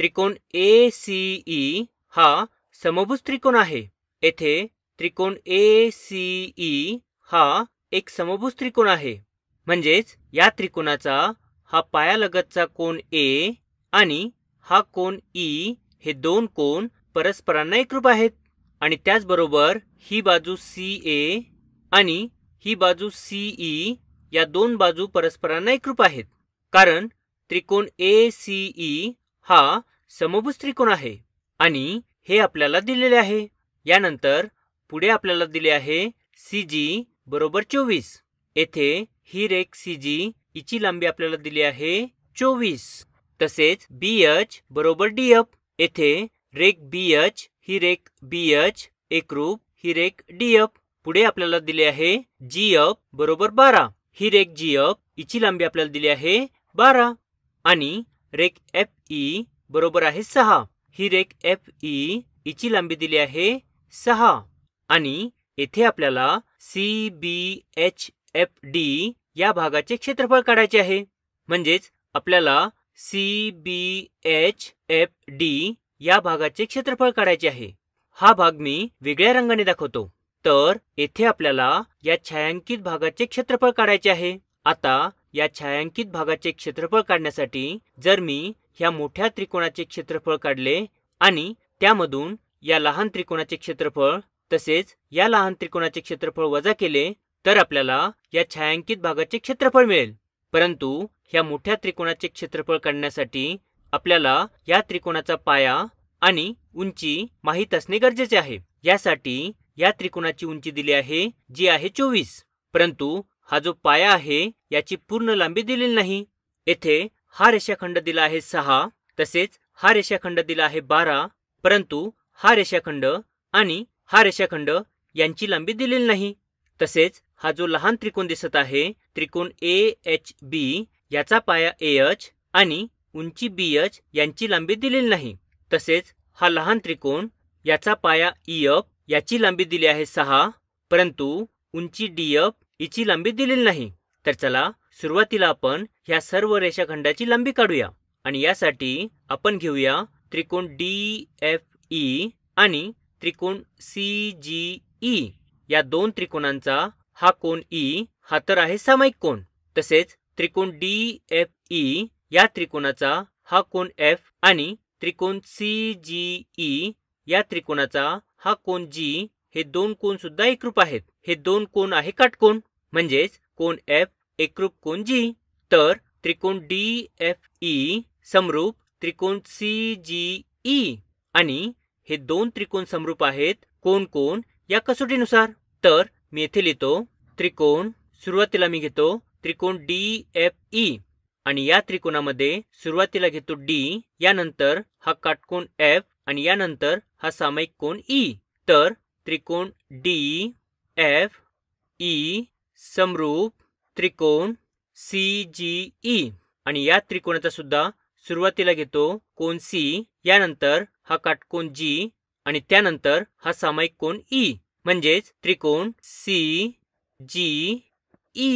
त्रिकोण ए सीई हा समभुज त्रिकोण आहे येथे त्रिकोण ए सीई हा एक समभुज त्रिकोण आहे म्हणजेच या त्रिकोणाचा हा पायालगतचा कोण ए आणि हा कोण ई हे दोन कोण परस्परांना एकरूप आहेत आणि त्याचबरोबर ही बाजू सी ए आणि ही बाजू सीई या दोन बाजू परस्परांना एकरूप आहेत कारण त्रिकोण ए सीई हा समभुज त्रिकोण आहे आणि हे आपल्याला दिलेले आहे यानंतर पुढे आपल्याला दिले आहे सी जी बरोबर चोवीस येथे ही रेख सी जी हिची लांबी आपल्याला दिली आहे चोवीस तसेच बी एच बरोबर डी एफ येथे रेख बी एच ही रेख बी एच एकरूप ही रेख डी एफ पुढे आपल्याला दिले आहे जी एफ बरोबर बारा ही रेख जी एफ हिची लांबी आपल्याला दिली आहे बारा आणि रेख एफ ई e बरोबर आहे सहा ही रेख एफ ई e, इची e लांबी दिली आहे सहा आणि येथे आपल्याला C B H F D या भागाचे क्षेत्रफळ काढायचे आहे म्हणजेच आपल्याला C B H F D या भागाचे क्षेत्रफळ काढायचे आहे हा भाग मी वेगळ्या रंगाने दाखवतो तर येथे आपल्याला या छायांकित भागाचे क्षेत्रफळ काढायचे आहे आता या छायांकित भागाचे क्षेत्रफळ काढण्यासाठी जर मी ह्या मोठ्या त्रिकोणाचे क्षेत्रफळ काढले आणि त्यामधून या लहान त्रिकोणाचे क्षेत्रफळ तसेच या लहान त्रिकोणाचे क्षेत्रफळ वजा केले तर आपल्याला या छायांकित भागाचे क्षेत्रफळ मिळेल परंतु ह्या मोठ्या त्रिकोणाचे क्षेत्रफळ काढण्यासाठी आपल्याला या त्रिकोणाचा पाया आणि उंची माहीत असणे गरजेचे आहे यासाठी या त्रिकोणाची उंची दिली आहे जी आहे चोवीस परंतु हा जो पाया आहे याची पूर्ण लांबी दिलेली नाही येथे हा रेषाखंड दिला आहे सहा तसेच हा रेषाखंड दिला आहे बारा परंतु हा रेषाखंड आणि हा रेषाखंड यांची लांबी दिलेली नाही तसेच हा जो लहान त्रिकोण दिसत आहे त्रिकोण ए एच बी याचा पाया ए एच आणि उंची बी एच यांची लांबी दिलेली नाही तसेच हा लहान त्रिकोण याचा पाया ई e, एफ याची लांबी दिली आहे सहा परंतु उंची डी एफ हिची लांबी दिलेली नाही तर चला सुरुवातीला आपण ह्या सर्व रेषाखंडाची लांबी काढूया आणि यासाठी आपण घेऊया त्रिकोण डी एफ ई आणि त्रिकोण सी जी ई या दोन त्रिकोणांचा हा कोण ई e, हा तर आहे सामायिक कोण तसेच त्रिकोण डी एफ ई या त्रिकोणाचा हा कोण एफ आणि त्रिकोण सी जी ई या त्रिकोणाचा हा कोण जी हे दोन कोण सुद्धा एकरूप आहेत हे दोन कोण आहे काटकोण म्हणजेच कोण एफ एकरूप कोण तर त्रिकोण डी एफ ई समरूप त्रिकोण सी जी ई आणि हे दोन त्रिकोण समरूप आहेत कोण कोण या कसोटीनुसार तर मी येथे लिहितो त्रिकोण सुरुवातीला मी घेतो त्रिकोण डी एफ ई आणि या त्रिकोणामध्ये सुरुवातीला घेतो डी यानंतर हा काटकोण एफ आणि यानंतर हा सामायिक कोण ई तर त्रिकोण डी एफ ई समरूप त्रिकोण सी जी ई आणि या त्रिकोणाचा सुद्धा सुरुवातीला घेतो कोण सी यानंतर हा काटकोण जी आणि त्यानंतर हा सामायिक कोण ई e. म्हणजेच त्रिकोण सी जी ई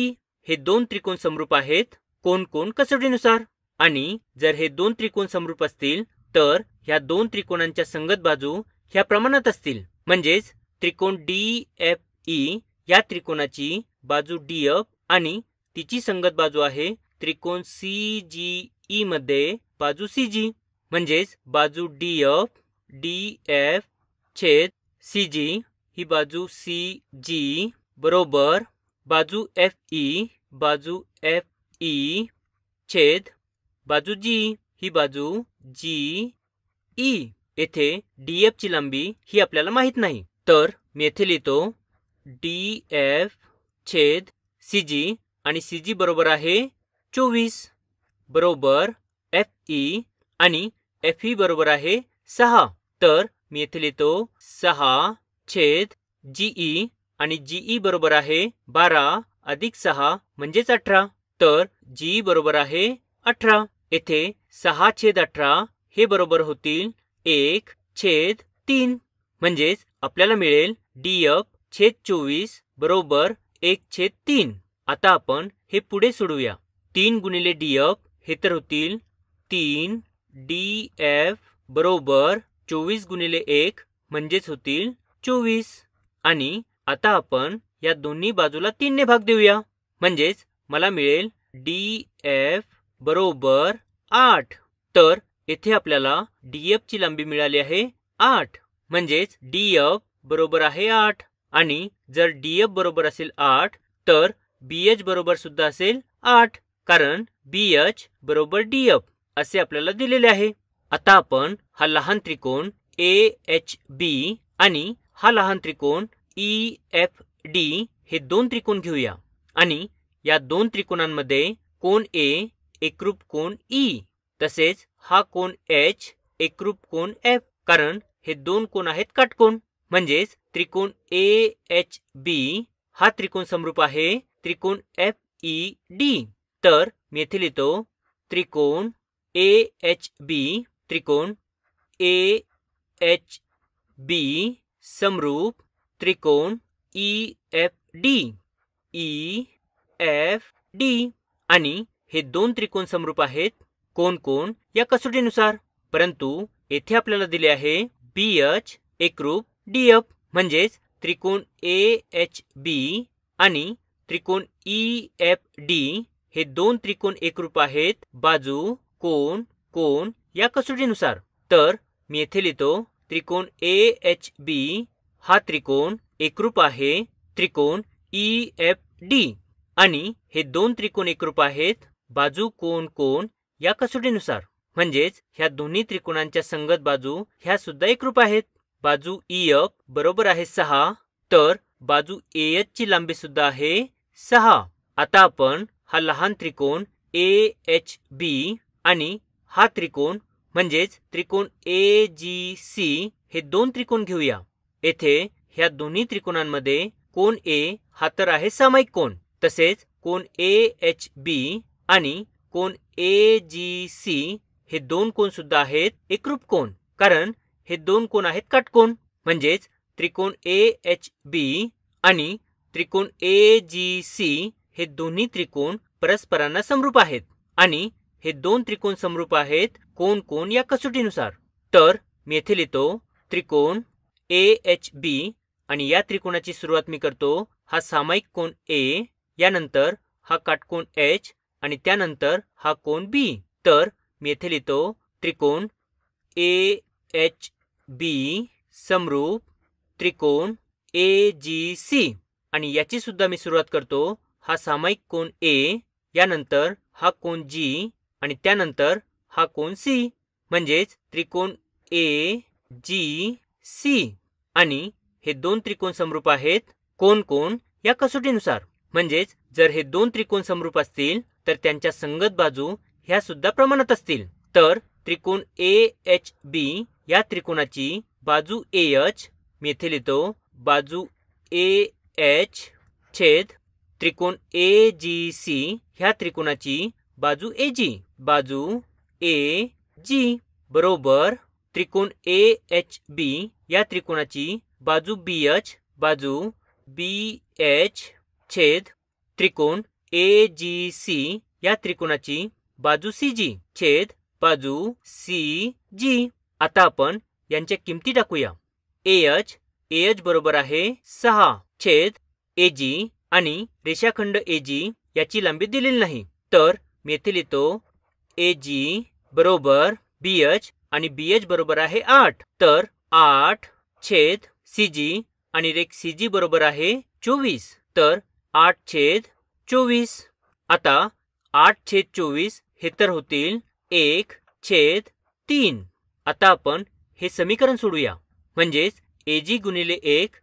हे दोन त्रिकोण समरूप आहेत कोण कोण कसोटीनुसार आणि जर हे दोन त्रिकोण समरूप असतील तर ह्या दोन त्रिकोणांच्या संगत बाजू ह्या प्रमाणात असतील म्हणजेच त्रिकोण डी एफ ई या त्रिकोणाची बाजू डी आणि तिची संगत बाजू आहे त्रिकोण सी जी ई मध्ये बाजू सी जी म्हणजेच बाजू डी एफ डी एफ छेद सी जी ही बाजू सी जी बरोबर बाजू एफ ई e, बाजू एफ ई e छेद बाजू जी ही बाजू जी ई e. येथे डी ची लांबी ही आपल्याला माहीत नाही तर मी येथे लिहितो डी एफ छेद सी जी आणि सी जी बरोबर आहे चोवीस बरोबर एफ ई आणि एफ ई बरोबर आहे सहा तर मी येथे लिहितो सहा छेद जीई आणि जीई बरोबर आहे बारा अधिक सहा म्हणजेच अठरा तर जी ई बरोबर आहे अठरा येथे सहा छेद अठरा हे बरोबर होतील एक छेद तीन म्हणजेच आपल्याला मिळेल डी एफ छेद चोवीस बरोबर एक छेद तीन आता आपण हे पुढे सोडूया तीन गुणिले डीएफ हे तर होतील तीन डी एफ बरोबर चोवीस गुणिले एक म्हणजेच होतील चोवीस आणि आता आपण या दोन्ही बाजूला तीनने भाग देऊया म्हणजेच मला मिळेल डी एफ बरोबर आठ तर येथे आपल्याला डी ची लांबी मिळाली आहे आठ म्हणजेच डी एफ बरोबर आहे आठ आणि जर डी एफ बरोबर असेल आठ तर बी एच बरोबर सुद्धा असेल आठ कारण बी एच बरोबर डी एफ असे आपल्याला दिलेले आहे आता आपण हा लहान त्रिकोण ए एच बी आणि हा लहान त्रिकोण ई एफ डी हे दोन त्रिकोण घेऊया आणि या दोन त्रिकोणांमध्ये कोण ए एकरूप कोण ई e, तसेच हा कोण एच एकरूप कोण एफ कारण हे दोन कोण आहेत काटकोण म्हणजेच त्रिकोण ए एच बी हा त्रिकोण समरूप आहे त्रिकोण एफ ई डी तर मी येथे लिहितो त्रिकोण ए एच बी त्रिकोण ए एच बी समरूप त्रिकोण E F D E F D आणि हे दोन त्रिकोण समरूप आहेत कोण कोण या कसोटीनुसार परंतु येथे आपल्याला दिले आहे बी एच एकरूप डी एफ म्हणजेच त्रिकोण ए एच बी आणि त्रिकोण ई एफ डी हे दोन त्रिकोण एकरूप आहेत बाजू कोण कोण या कसोटीनुसार तर मी येथे लिहितो त्रिकोण ए एच बी हा त्रिकोण एकरूप आहे त्रिकोण ई एफ डी आणि हे दोन त्रिकोण एकरूप आहेत बाजू कोण कोण या कसोटीनुसार म्हणजेच ह्या दोन्ही त्रिकोणांच्या संगत बाजू ह्या सुद्धा एकरूप आहेत बाजू इयक बरोबर आहे सहा तर बाजू ए ची लांबी सुद्धा आहे सहा आता आपण हा लहान त्रिकोण ए एच बी आणि हा त्रिकोण म्हणजेच त्रिकोण ए जी सी हे दोन त्रिकोण घेऊया येथे ह्या दोन्ही त्रिकोणांमध्ये कोण ए हा तर आहे सामायिक कोण तसेच कोण ए एच बी आणि कोण ए जी सी हे दोन कोण सुद्धा आहेत एकरूप कोण कारण हे दोन कोण आहेत काटकोण म्हणजेच त्रिकोण ए एच बी आणि त्रिकोण ए जी सी हे दोन्ही त्रिकोण परस्परांना समरूप आहेत आणि हे दोन त्रिकोण समरूप आहेत कोण कोण या कसोटीनुसार तर मी येथे लिहितो त्रिकोण ए एच बी आणि या त्रिकोणाची सुरुवात मी करतो हा सामायिक कोण ए यानंतर हा काटकोण एच आणि त्यानंतर हा कोण बी तर मी येथे लिहितो त्रिकोण ए एच बी समरूप त्रिकोण ए जी सी आणि याची सुद्धा मी सुरुवात करतो हा सामायिक कोण ए यानंतर हा कोण जी आणि त्यानंतर हा कोण सी म्हणजेच त्रिकोण ए जी सी आणि हे दोन त्रिकोण समरूप आहेत कोण कोण या कसोटीनुसार म्हणजेच जर हे दोन त्रिकोण समरूप असतील तर त्यांच्या संगत बाजू ह्या सुद्धा प्रमाणात असतील तर त्रिकोण ए एच बी या त्रिकोणाची बाजू ए एच मी लिहितो बाजू ए एच छेद त्रिकोण ए जी सी ह्या त्रिकोणाची बाजू ए जी बाजू ए जी बरोबर त्रिकोण ए एच बी या त्रिकोणाची बाजू बी एच बाजू बी एच छेद त्रिकोण ए जी सी या त्रिकोणाची बाजू सी जी छेद बाजू सी जी आता आपण यांच्या किमती टाकूया ए एच ए एच बरोबर आहे सहा छेद ए जी आणि रेषाखंड ए जी याची लांबी दिलेली नाही तर मी येथे लिहितो ए जी बरोबर बी एच आणि बी एच बरोबर आहे आठ तर आठ छेद सी जी आणि रेख सी जी बरोबर आहे चोवीस तर आठ छेद चोवीस आता आठ छेद चोवीस हे तर होतील एक छेद तीन आता आपण हे समीकरण सोडूया म्हणजेच ए जी गुणिले एक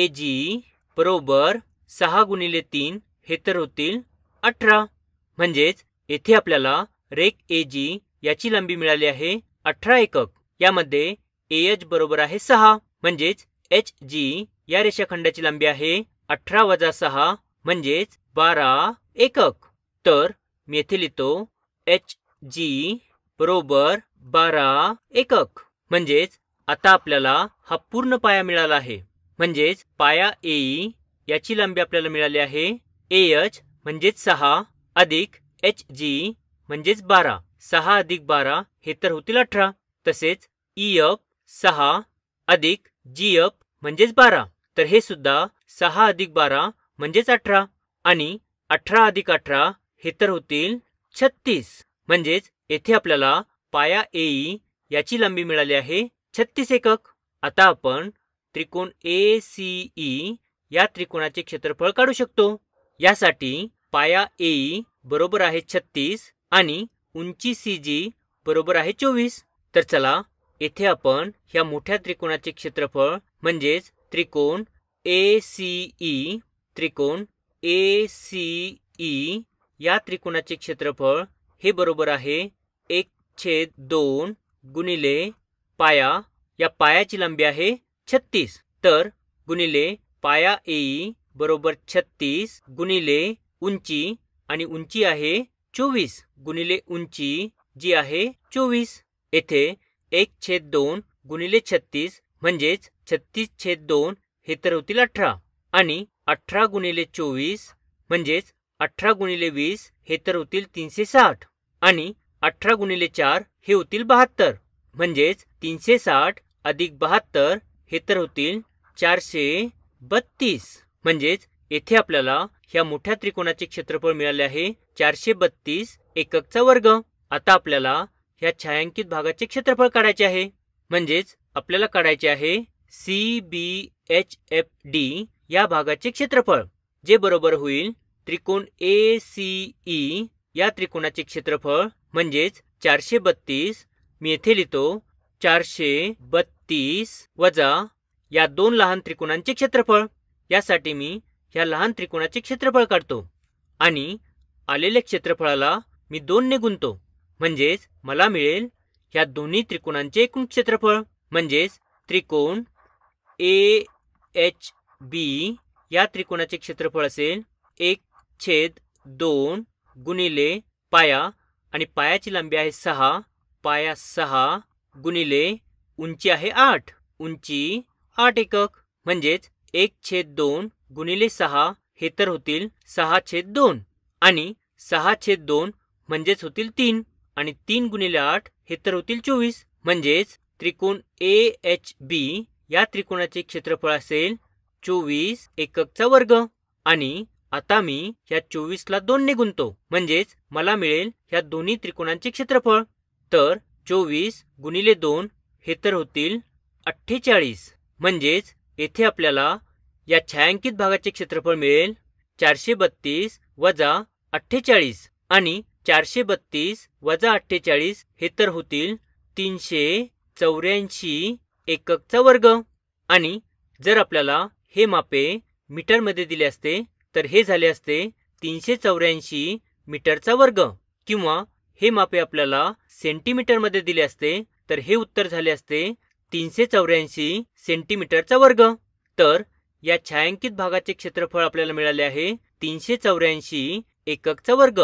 ए जी बरोबर सहा गुणिले तीन हे तर होतील अठरा म्हणजेच येथे आपल्याला रेक ए जी याची लांबी मिळाली आहे अठरा एकक यामध्ये एच बरोबर आहे सहा म्हणजेच एच जी या रेषाखंडाची लांबी आहे अठरा वजा सहा म्हणजेच बारा एकक तर मी येथे लिहितो एच जी बरोबर बारा एकक म्हणजेच आता आपल्याला हा पूर्ण पाया मिळाला आहे म्हणजेच पाया ए याची लांबी आपल्याला मिळाली आहे ए एच म्हणजेच सहा अधिक एच जी म्हणजेच बारा सहा अधिक बारा हे तर होतील अठरा तसेच ई e सहा अधिक जी एफ म्हणजेच बारा तर हे सुद्धा सहा अधिक बारा म्हणजेच अठरा आणि अठरा अधिक अठरा हे तर होतील छत्तीस म्हणजेच येथे आपल्याला पाया एई e याची लांबी मिळाली आहे छत्तीस एकक आता आपण त्रिकोण ए सी ई या त्रिकोणाचे क्षेत्रफळ काढू शकतो यासाठी पाया एई e बरोबर आहे छत्तीस आणि उंची सी जी बरोबर आहे चोवीस तर चला येथे आपण ह्या मोठ्या त्रिकोणाचे क्षेत्रफळ म्हणजेच त्रिकोण ए सी ई त्रिकोण ए सी ई या त्रिकोणाचे क्षेत्रफळ हे बरोबर आहे एक छेद दोन गुणिले पाया या पायाची लांबी आहे छत्तीस तर गुणिले पाया ए बरोबर छत्तीस गुणिले उंची आणि उंची आहे चोवीस गुणिले उंची जी आहे चोवीस येथे एक छेद दोन गुणिले छत्तीस म्हणजेच छत्तीस छेद दोन हे तर होतील अठरा आणि अठरा गुणिले चोवीस म्हणजेच अठरा गुणिले वीस हे तर होतील तीनशे साठ आणि अठरा गुणिले चार हे होतील बहात्तर म्हणजेच तीनशे साठ अधिक बहात्तर हे तर होतील चारशे बत्तीस म्हणजेच येथे आपल्याला ह्या मोठ्या त्रिकोणाचे क्षेत्रफळ मिळाले आहे चारशे बत्तीस एककचा वर्ग आता आपल्याला ह्या छायांकित भागाचे क्षेत्रफळ काढायचे आहे म्हणजेच आपल्याला काढायचे आहे C B H F D या भागाचे क्षेत्रफळ जे बरोबर होईल त्रिकोण ए सी ई या त्रिकोणाचे क्षेत्रफळ म्हणजेच चारशे बत्तीस मी येथे लिहितो चारशे बत्तीस वजा या दोन लहान त्रिकोणांचे क्षेत्रफळ यासाठी मी या लहान त्रिकोणाचे क्षेत्रफळ काढतो आणि आलेल्या क्षेत्रफळाला मी दोनने गुंतो म्हणजेच मला मिळेल या दोन्ही त्रिकोणांचे एकूण क्षेत्रफळ म्हणजेच त्रिकोण ए एच बी या त्रिकोणाचे क्षेत्रफळ असेल एक छेद दोन गुणिले पाया आणि पायाची लांबी आहे सहा पाया सहा गुणिले उंची आहे आठ उंची आठ एकक म्हणजेच एक छेद दोन गुणिले सहा हे तर होतील सहा छेद दोन आणि सहा छेद दोन म्हणजेच होतील तीन आणि तीन गुणिले आठ हे तर होतील चोवीस म्हणजेच त्रिकोण ए एच बी या त्रिकोणाचे क्षेत्रफळ असेल चोवीस एककचा वर्ग आणि आता मी ह्या चोवीसला ने गुंतो म्हणजेच मला मिळेल ह्या दोन्ही त्रिकोणांचे क्षेत्रफळ तर चोवीस गुणिले दोन हे तर होतील अठ्ठेचाळीस म्हणजेच येथे आपल्याला या छायांकित भागाचे क्षेत्रफळ मिळेल चारशे बत्तीस वजा अठ्ठेचाळीस आणि चारशे बत्तीस वजा अठ्ठेचाळीस हे तर होतील तीनशे चौऱ्याऐंशी एककचा वर्ग आणि जर आपल्याला हे मापे मीटरमध्ये दिले असते तर हे झाले असते तीनशे चौऱ्याऐंशी मीटरचा वर्ग किंवा हे मापे आपल्याला सेंटीमीटर मध्ये दिले असते तर हे उत्तर झाले असते तीनशे चौऱ्याऐंशी सेंटीमीटरचा वर्ग तर या छायांकित भागाचे क्षेत्रफळ आपल्याला मिळाले आहे तीनशे चौऱ्याऐंशी एककचा वर्ग